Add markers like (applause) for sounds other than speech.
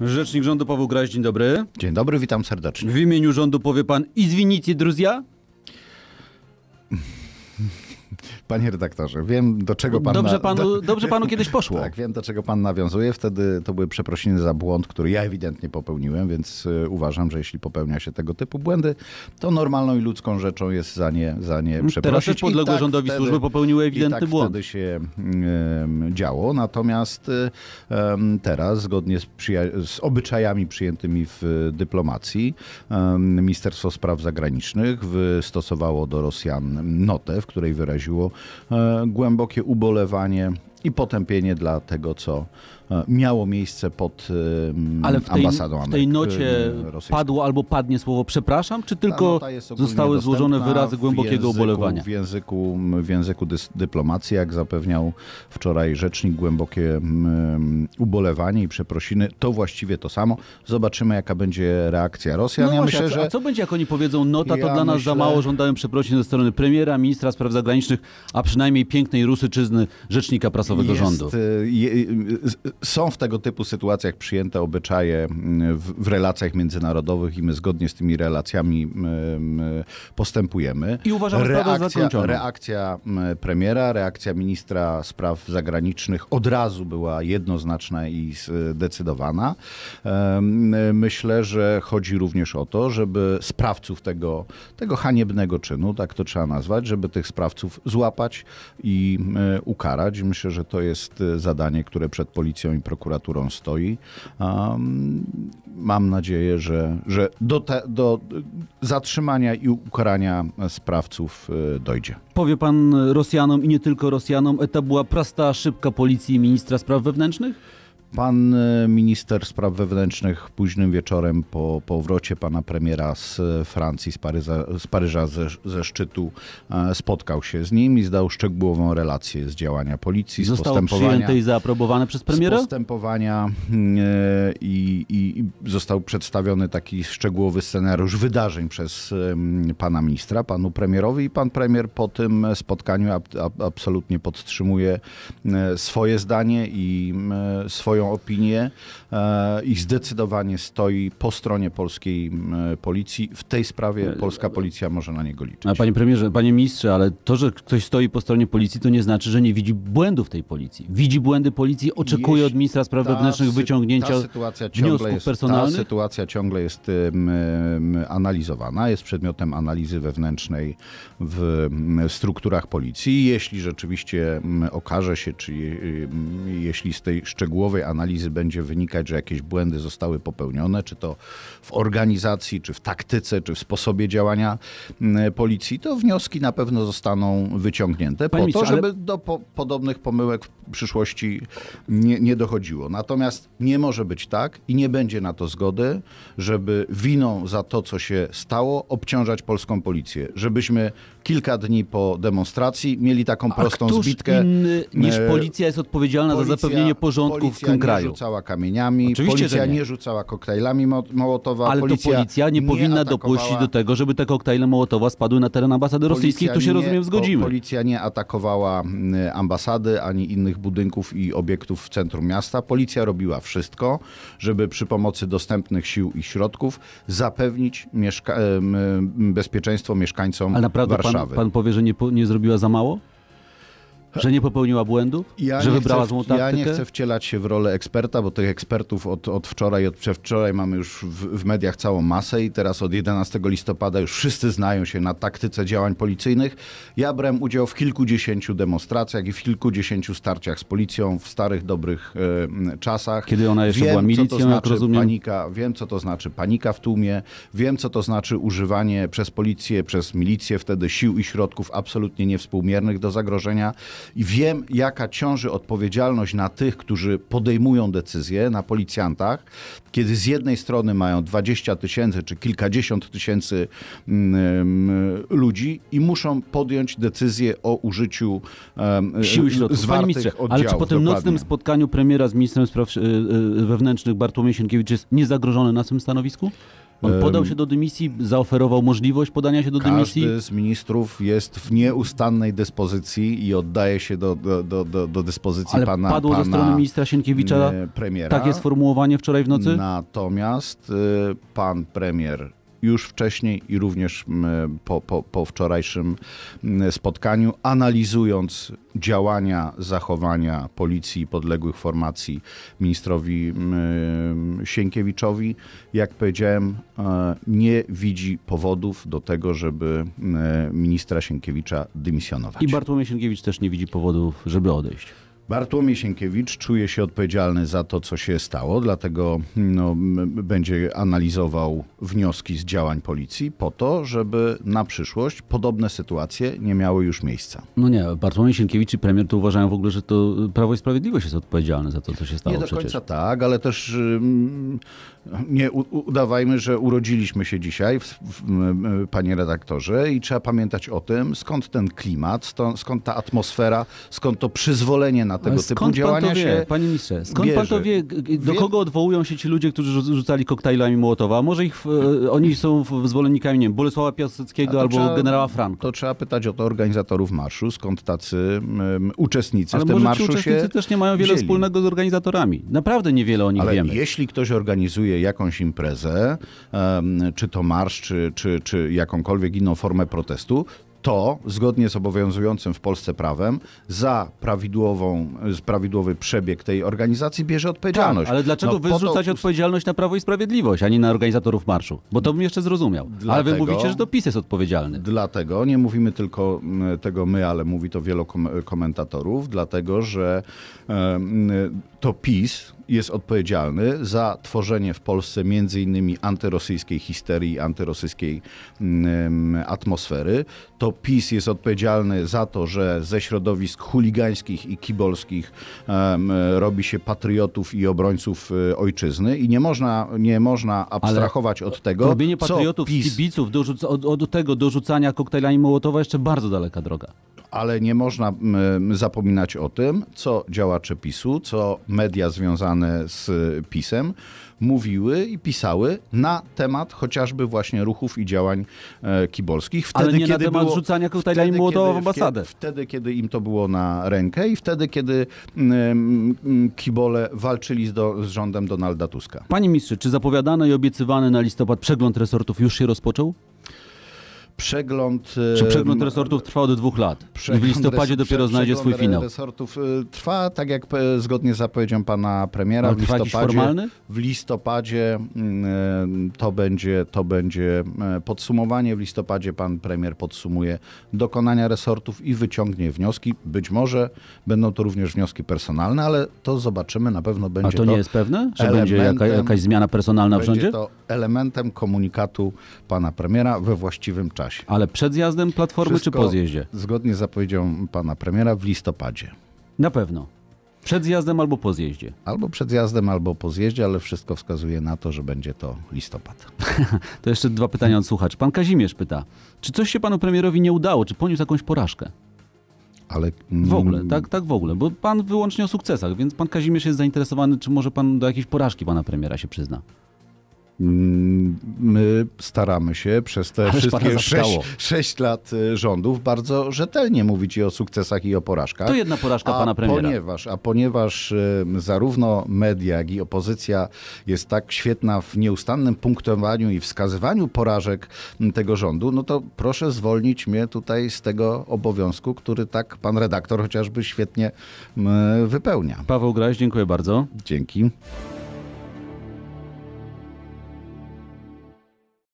Rzecznik rządu Paweł Graś, dzień dobry. Dzień dobry, witam serdecznie. W imieniu rządu powie pan i zwinicie, druzja? Panie redaktorze, wiem do czego pan... Dobrze panu, dobrze panu (laughs) kiedyś poszło. tak, wiem do czego pan nawiązuje. Wtedy to były przeprosiny za błąd, który ja ewidentnie popełniłem, więc e, uważam, że jeśli popełnia się tego typu błędy, to normalną i ludzką rzeczą jest za nie, za nie mhm. przeprosić. Teraz też podległe tak rządowi wtedy, służby popełniły ewidentny i tak błąd. wtedy się y, działo. Natomiast y, teraz, zgodnie z, z, obyczajami przyjętymi w e, dyplomacji, y, Ministerstwo Spraw Zagranicznych wystosowało do Rosjan notę, w której wyraziło E, głębokie ubolewanie i potępienie dla tego, co E, miało miejsce pod e, Ale w tej, ambasadą Ameryki. w tej nocie e, padło albo padnie słowo przepraszam, czy tylko zostały złożone wyrazy głębokiego języku, ubolewania? W języku, w języku dyplomacji, jak zapewniał wczoraj rzecznik, głębokie ubolewanie i przeprosiny, to właściwie to samo. Zobaczymy, jaka będzie reakcja Rosjan. No ja właśnie, myślę, że... A co będzie, jak oni powiedzą, nota to dla nas myślę... za mało, żądałem przeprosin ze strony premiera, ministra spraw zagranicznych, a przynajmniej pięknej Rusyczyzny, rzecznika prasowego Jest, rządu. Je, są w tego typu sytuacjach przyjęte obyczaje mm, w, w, relacjach międzynarodowych i my zgodnie z tymi relacjami mm, mm, postępujemy. I uważam, że reakcja, reakcja premiera, reakcja ministra spraw zagranicznych od razu była jednoznaczna i zdecydowana. Myślę, że chodzi również o to, żeby sprawców tego, tego haniebnego czynu, tak to trzeba nazwać, żeby tych sprawców złapać i ukarać. Myślę, że to jest e, zadanie, które przed policją policją i prokuraturą stoi. Um, mam nadzieję, że, że do, te, do zatrzymania i ukarania sprawców y, dojdzie. Powie pan Rosjanom i nie tylko Rosjanom, to była prosta szybka policji i ministra spraw wewnętrznych? Pan e, minister spraw wewnętrznych późnym wieczorem po powrocie pana premiera z e, Francji, z Paryża, z Paryża ze, ze, szczytu e, spotkał się z nim i zdał szczegółową relację z działania policji. Zostało postępowania, przyjęty i zaaprobowany przez premiera? Z postępowania mm, i, i, i został przedstawiony taki szczegółowy scenariusz wydarzeń przez pana ministra, panu premierowi i pan premier po tym spotkaniu ab, ab, absolutnie podtrzymuje swoje zdanie i mm, swoje swoją opinię e, i zdecydowanie stoi po stronie polskiej policji. W tej sprawie e, polska policja może na niego liczyć. A panie premierze, panie ministrze, ale to, że ktoś stoi po stronie policji, to nie znaczy, że nie widzi błędów tej policji. Widzi błędy policji, oczekuje Jeśli od ministra spraw wewnętrznych wyciągnięcia wniosków jest, personalnych. Ta sytuacja ciągle jest analizowana, jest przedmiotem analizy wewnętrznej w strukturach policji. Jeśli rzeczywiście okaże się, czy jeśli z tej szczegółowej analizy będzie wynikać, że jakieś błędy zostały popełnione, czy to w organizacji, czy w taktyce, czy w sposobie działania mm, policji, to wnioski na pewno zostaną wyciągnięte Panie po to, żeby ale... do po podobnych pomyłek w przyszłości nie, nie dochodziło. Natomiast nie może być tak i nie będzie na to zgody, żeby winą za to, co się stało, obciążać polską policję. Żebyśmy kilka dni po demonstracji mieli taką prostą A zbitkę. inny niż e, policja jest odpowiedzialna policja, za zapewnienie porządku w tym nie kraju. rzucała kamieniami, Oczywiście, policja nie. nie. rzucała koktajlami Mołotowa. Ale policja to policja nie, nie powinna dopuścić do tego, żeby te koktajle Mołotowa spadły na teren ambasady rosyjskiej. Tu się, rozumiem, zgodzimy. Policja nie atakowała mm, ambasady ani innych budynków i obiektów w centrum miasta. Policja robiła wszystko, żeby przy pomocy dostępnych sił i środków zapewnić mieszka bezpieczeństwo mieszkańcom Ale naprawdę Warszawy. Pan, pan powie, że nie, nie zrobiła za mało? Że nie popełniła błędów? Ja że wybrała chcę, złą taktykę? Ja nie chcę wcielać się w rolę eksperta, bo tych ekspertów od, od wczoraj i od przedwczoraj mamy już w, w, mediach całą masę i teraz od 11 listopada już wszyscy znają się na taktyce działań policyjnych. Ja brałem udział w kilkudziesięciu demonstracjach i w kilkudziesięciu starciach z policją w starych, dobrych e, czasach. Kiedy ona jeszcze wiem, była milicją, co to znaczy rozumiem. Panika, wiem, co to znaczy panika w tłumie, wiem, co to znaczy używanie przez policję, przez milicję wtedy sił i środków absolutnie niewspółmiernych do zagrożenia i wiem, jaka ciąży odpowiedzialność na tych, którzy podejmują decyzje, na policjantach, kiedy z jednej strony mają 20 tysięcy czy kilkadziesiąt tysięcy mm, ludzi i muszą podjąć decyzję o użyciu um, siły środków. Panie ministrze, ale czy po tym dokładnie. nocnym spotkaniu premiera z ministrem spraw e, e, wewnętrznych Bartłomiej Sienkiewicz jest niezagrożony na tym stanowisku? On podał się do dymisji, zaoferował możliwość podania się do Każdy dymisji. Każdy z ministrów jest w nieustannej dyspozycji i oddaje się do, do, do, do, dyspozycji Ale pana padło pana ze strony ministra Sienkiewicza premiera. takie sformułowanie wczoraj w nocy? Natomiast y, pan premier już wcześniej i również mm, po, po, po wczorajszym mm, spotkaniu, analizując działania, zachowania policji i podległych formacji ministrowi mm, Sienkiewiczowi. Jak powiedziałem, e, nie widzi powodów do tego, żeby e, ministra Sienkiewicza dymisjonować. I Bartłomiej Sienkiewicz też nie widzi powodów, żeby odejść. Bartłomiej Sienkiewicz czuje się odpowiedzialny za to, co się stało, dlatego no, będzie analizował wnioski z działań policji po to, żeby na przyszłość podobne sytuacje nie miały już miejsca. No nie, Bartłomiej Sienkiewicz i premier tu uważają w ogóle, że to y, Prawo i Sprawiedliwość jest odpowiedzialne za to, co się stało Nie do przecież. końca tak, ale też y, nie udawajmy, że urodziliśmy się dzisiaj, panie redaktorze, i trzeba pamiętać o tym, skąd ten klimat, skąd ta atmosfera, skąd to przyzwolenie na tego skąd typu działania pan to wie, Panie ministrze, skąd bierze? pan to wie, do wie... kogo odwołują się ci ludzie, którzy rzucali koktajlami Mołotowa? Może ich, e, oni są zwolennikami, nie wiem, Bolesława Piaseckiego albo trzeba, generała Franka. To trzeba pytać o to organizatorów marszu, skąd tacy um, uczestnicy Ale w tym marszu ci uczestnicy też nie mają wiele wzięli. wspólnego z organizatorami. Naprawdę niewiele o nich Ale wiemy. jeśli ktoś organizuje jakąś imprezę, czy to marsz, czy, czy, czy jakąkolwiek inną formę protestu, to, zgodnie z obowiązującym w Polsce prawem, za prawidłową, prawidłowy przebieg tej organizacji bierze odpowiedzialność. Tak, ale dlaczego no, wyrzucać to... odpowiedzialność na Prawo i Sprawiedliwość, a nie na organizatorów marszu? Bo to bym jeszcze zrozumiał. Dlatego, ale wy mówicie, że to PiS jest odpowiedzialny. Dlatego, nie mówimy tylko mm, tego my, ale mówi to wielu komentatorów, dlatego, że to PiS jest odpowiedzialny za tworzenie w Polsce między innymi antyrosyjskiej histerii, antyrosyjskiej mm, atmosfery. To PiS jest odpowiedzialny za to, że ze środowisk chuligańskich i kibolskich robi się patriotów i obrońców e, ojczyzny i nie można, nie można abstrahować Ale od tego, co robienie patriotów, co PiS... kibiców, do, od, od tego dorzucania koktajlami Mołotowa jeszcze bardzo daleka droga ale nie można zapominać o tym, co działacze PiSu, co media związane związane z PiSem, mówiły i pisały na temat chociażby właśnie ruchów i działań e, kibolskich. Wtedy, Ale nie kiedy na temat było, rzucania koktajla i młotowa w ambasadę. Wtedy, kiedy im to było na rękę i wtedy, kiedy mm, mm, kibole walczyli z, do, z rządem Donalda Tuska. Panie ministrze, czy zapowiadany i obiecywany na listopad przegląd resortów już się rozpoczął? przegląd... Czy przegląd resortów trwa od dwóch lat? w listopadzie dopiero znajdzie swój finał. resortów y, trwa, tak jak e, zgodnie z zapowiedzią pana premiera. W listopadzie, w mm, listopadzie to będzie, to będzie e, podsumowanie. W listopadzie pan premier podsumuje dokonania resortów i wyciągnie wnioski. Być może będą to również wnioski personalne, ale to zobaczymy. Na pewno będzie A to nie to jest pewne? Że będzie jaka, jakaś zmiana personalna w rządzie? Będzie to elementem komunikatu pana premiera we właściwym czasie czasie. Ale przed zjazdem Platformy Wszystko czy po zjeździe? Zgodnie z zapowiedzią pana premiera w listopadzie. Na pewno. Przed zjazdem albo po zjeździe? Albo przed zjazdem, albo po zjeździe, ale wszystko wskazuje na to, że będzie to listopad. (laughs) to jeszcze dwa pytania od słuchaczy. Pan Kazimierz pyta, czy coś się panu premierowi nie udało? Czy poniósł jakąś porażkę? Ale... W ogóle, mm, tak, tak w ogóle, bo pan wyłącznie o sukcesach, więc pan Kazimierz jest zainteresowany, czy może pan do jakiejś porażki pana premiera się przyzna. Mm, my staramy się przez te Ależ wszystkie sześć, lat y, rządów bardzo rzetelnie mówić i o sukcesach i o porażkach. To jedna porażka a pana premiera. Ponieważ, a ponieważ y, zarówno media, jak i opozycja jest tak świetna w nieustannym punktowaniu i wskazywaniu porażek mm, tego rządu, no to proszę zwolnić mnie tutaj z tego obowiązku, który tak pan redaktor chociażby świetnie mm, wypełnia. Paweł Graś, dziękuję bardzo. Dzięki.